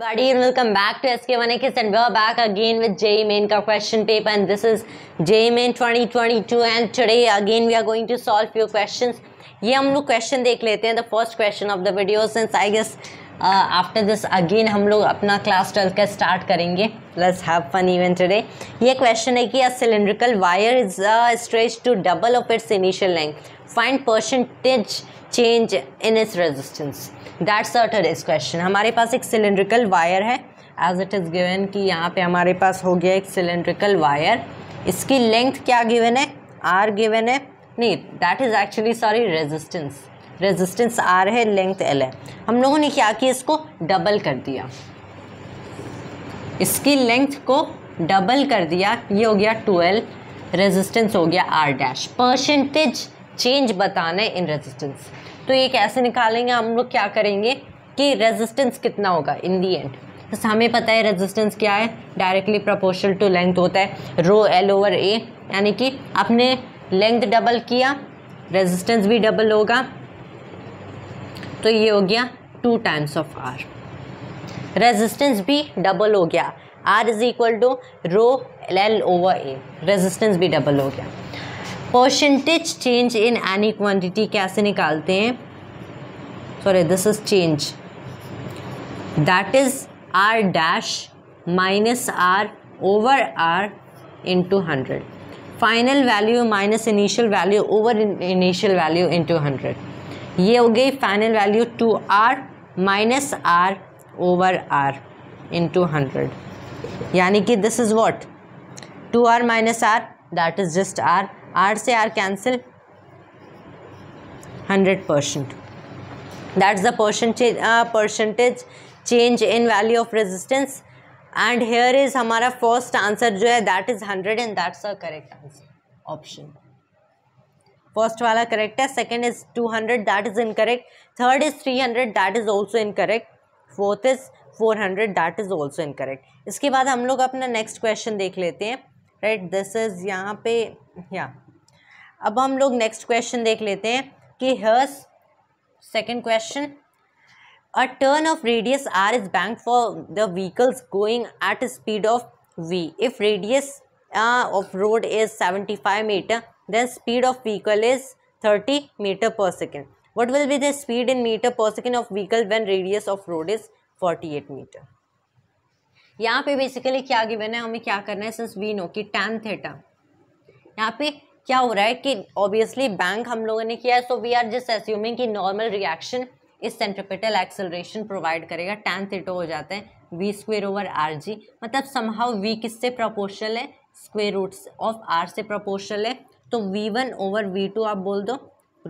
Buddy, and welcome back to SK1AKIS and we're back again with j Main ka question paper and this is j Main 2022 and today again we are going to solve few questions. ये हम लोग question देख लेते हैं the first question of the video since I guess uh, after this again हम लोग अपना class 12 का start करेंगे. Let's have fun even today. ये question है कि a cylindrical wire is uh, stretched to double of its initial length. Find percentage change in इस resistance that's a इस क्वेश्चन हमारे पास एक सिलेंड्रिकल वायर है एज इट इज़ गिवन कि यहाँ पे हमारे पास हो गया एक सिलेंड्रिकल वायर इसकी लेंथ क्या गिवन है आर गिवन है नहीं that is actually sorry resistance resistance R है लेंथ एल है हम लोगों ने क्या किया इसको डबल कर दिया इसकी लेंथ को डबल कर दिया ये हो गया ट्वेल्व रेजिस्टेंस हो गया आर डैश परसेंटेज चेंज बताना है इन रेजिस्टेंस तो ये कैसे निकालेंगे हम लोग क्या करेंगे कि रेजिस्टेंस कितना होगा इन दी एंड बस हमें पता है रेजिस्टेंस क्या है डायरेक्टली प्रोपोर्शनल टू लेंथ होता है रो एल ओवर ए यानी कि आपने लेंथ डबल किया रेजिस्टेंस भी डबल होगा तो ये हो गया two times of R resistance भी डबल हो गया R is equal to rho L over A resistance भी डबल हो गया percentage change in any quantity कैसे निकालते हैं sorry this is change that is R dash minus R over R into hundred final value minus initial value over initial value into hundred ये हो गई final value two R minus R over R into hundred यानी कि this is what two R minus R that is just R R से R cancel hundred percent that is percentage percentage change in value of resistance and here is हमारा first answer जो है that is hundred and that's a correct answer option first वाला correct है second is two hundred that is incorrect third is three hundred that is also incorrect fourth is four hundred that is also incorrect इसके बाद हम लोग अपना next question देख लेते हैं राइट दिस इज़ यहाँ पे या अब हम लोग नेक्स्ट क्वेश्चन देख लेते हैं कि here's second question a turn of radius R is bank for the vehicles going at speed of V if radius of road is seventy five metre then speed of vehicle is thirty metre per second what will be the speed in metre per second of vehicle when radius of road is forty eight metre यहाँ पे basically क्या given है हमें क्या करना है since we know कि tan theta यहाँ पे क्या हो रहा है कि ऑब्वियसली बैंक हम लोगों ने किया है so we are just assuming कि नॉर्मल रिएक्शन इस सेंट्रिपिटल एक्सेलरेशन प्रोवाइड करेगा टैन थेटो हो जाते हैं V square over R G मतलब समहाउ वी किससे प्रोपोर्शनल है स्क्वेयर रूट ऑफ आर से प्रोपोर्शनल है तो V one over V two आप बोल दो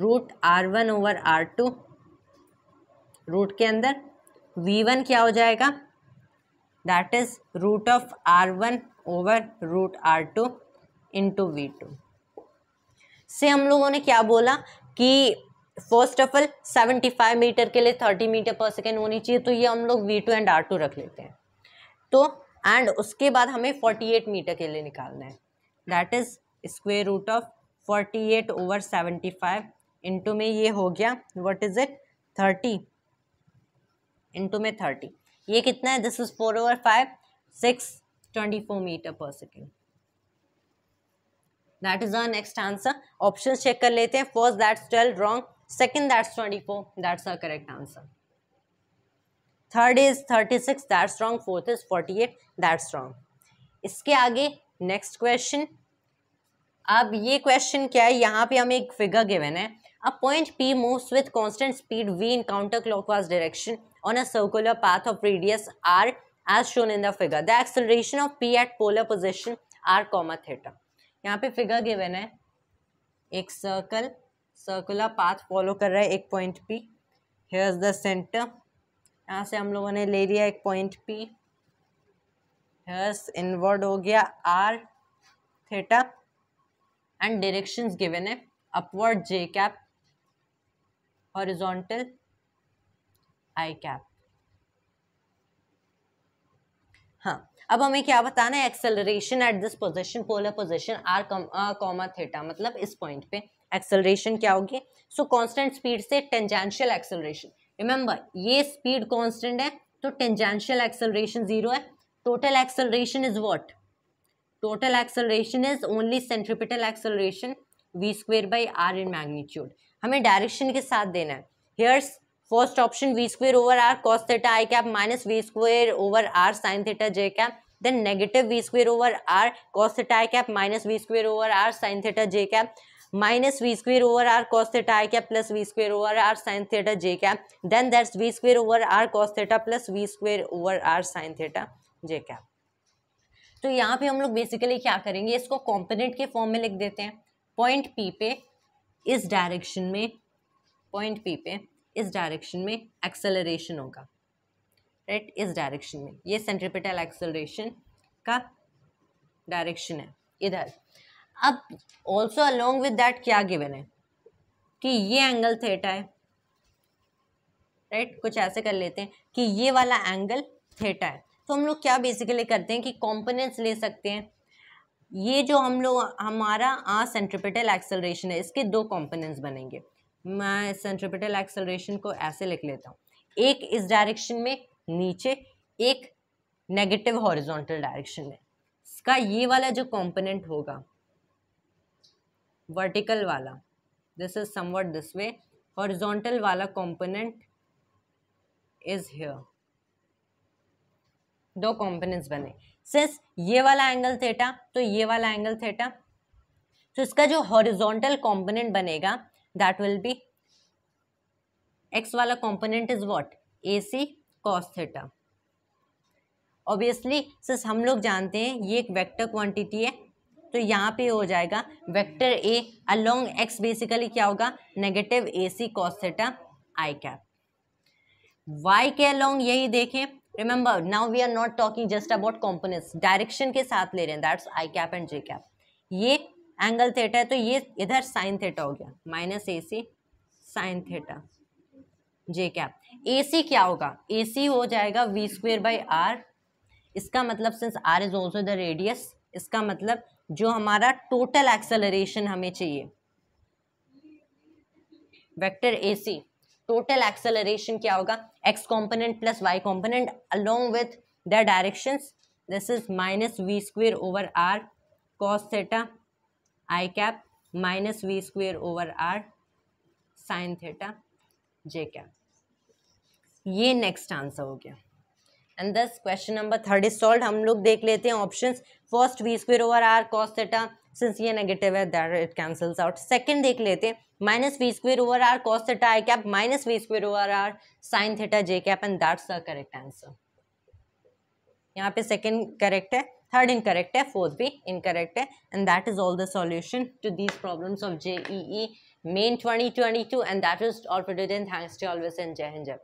root R one over R two root के अंदर वी वन क्या हो जाएगा that is root of R one over root R two into V two से हम लोगों ने क्या बोला कि फर्स्ट ऑफ ऑल 75 मीटर के लिए 30 मीटर पर सेकेंड होनी चाहिए तो ये हम लोग V two and R two रख लेते हैं तो एंड उसके बाद हमें 48 मीटर के लिए निकालना है that is square root of 48 over 75 into में ये हो गया व्हाट इज़ इट 30 इंटू में थर्टी ये कितना है this is four over five six twenty four metre per second that is R next answer option check कर लेते हैं first that's twelve wrong second that's twenty four that's a correct answer third is thirty six that's wrong fourth is forty eight that's wrong इसके आगे next question अब ये question क्या है यहाँ पे हमें एक फिगर गिवन है a point P moves with constant speed V in counter clockwise direction on a circular path of radius r as shown in the figure. The acceleration of p at polar position r comma theta. यहाँ पे figure given है एक circle circular path follow कर रहा है एक point P here is the centre यहाँ से हम लोगों ने ले लिया एक पॉइंट पी हेयर्स इनवर्ड हो गया R theta and directions given है upward J cap horizontal I cap हाँ अब हमें क्या बताना है acceleration at this position polar position R comma theta मतलब इस पॉइंट पे एक्सेलरेशन क्या होगी सो कांस्टेंट स्पीड से टेंजेंशियल एक्सेलरेशन रिमेंबर ये स्पीड कांस्टेंट है तो टेंजेंशियल एक्सेलरेशन जीरो है total acceleration is what total acceleration is only centripetal acceleration V square by R in magnitude हमें डायरेक्शन के साथ देना है here's first option V square over R cos theta I cap minus V square over R sine theta J cap then negative V square over R cos theta I cap minus V square over R sine theta J cap minus V square over R cos theta I cap plus V square over R sine theta J cap then that's V square over R cos theta plus V square over R sine theta J cap तो यहाँ पे हम लोग basically क्या करेंगे इसको component के form में लिख देते हैं पॉइंट पी पे इस डायरेक्शन में पॉइंट पी पे इस डायरेक्शन में एक्सेलरेशन होगा राइट right? इस डायरेक्शन में ये सेंट्रिपिटल एक्सेलरेशन का डायरेक्शन है इधर अब ऑल्सो अलोंग विद डैट क्या गिवन है कि ये एंगल थेटा है राइट right? कुछ ऐसे कर लेते हैं कि ये वाला एंगल थेटा है तो हम लोग क्या बेसिकली करते हैं कि कॉम्पोनेंट्स ले सकते हैं ये जो हम लोग हमारा आ सेंट्रिपिटल एक्सेलरेशन है इसके दो कॉम्पोनेंट्स बनेंगे मैं सेंट्रिपिटल एक्सेलरेशन को ऐसे लिख लेता हूँ एक इस डायरेक्शन में नीचे एक नेगेटिव हॉरिजॉन्टल डायरेक्शन में इसका ये वाला जो कंपोनेंट होगा वर्टिकल वाला this is somewhat this way horizontal वाला कंपोनेंट इज हियर दो कंपोनेंट्स बने सिंस ये वाला एंगल थेटा तो ये वाला एंगल थेटा तो इसका जो हॉरिजॉन्टल कंपोनेंट बनेगा that will be x wala component is what ac cos theta obviously सिर्फ हम लोग जानते हैं ये एक वेक्टर क्वांटिटी है तो यहाँ पे हो जाएगा vector A along X basically क्या होगा negative A C cos theta I cap Y के अलोंग यही देखें remember now we are not talking just about components direction के साथ ले रहे हैं that's I cap and J cap ये एंगल थेटा है तो ये इधर साइन थेटा हो गया minus A C sine theta J cap A C क्या होगा ए सी हो जाएगा वी स्क्वेयर बाई आर इसका मतलब since R is also the radius इसका मतलब जो हमारा टोटल एक्सेलरेशन हमें चाहिए वेक्टर सी टोटल एक्सेलरेशन क्या होगा X component plus Y component along with the direction this is minus V square over R cos theta I cap minus V square over R sine theta J cap ये next answer हो गया and this question number third is solve हम लोग देख लेते हैं options first V square over R cos theta since ये negative है that it cancels out second देख लेते हैं minus V square over R cos theta I cap minus V square over R sine theta J cap and that's the correct answer यहाँ पे second correct है third incorrect है fourth be incorrect है and that is all the solution to these problems of JEE main 2022 and that is all for today and thanks to of always and Jai Hind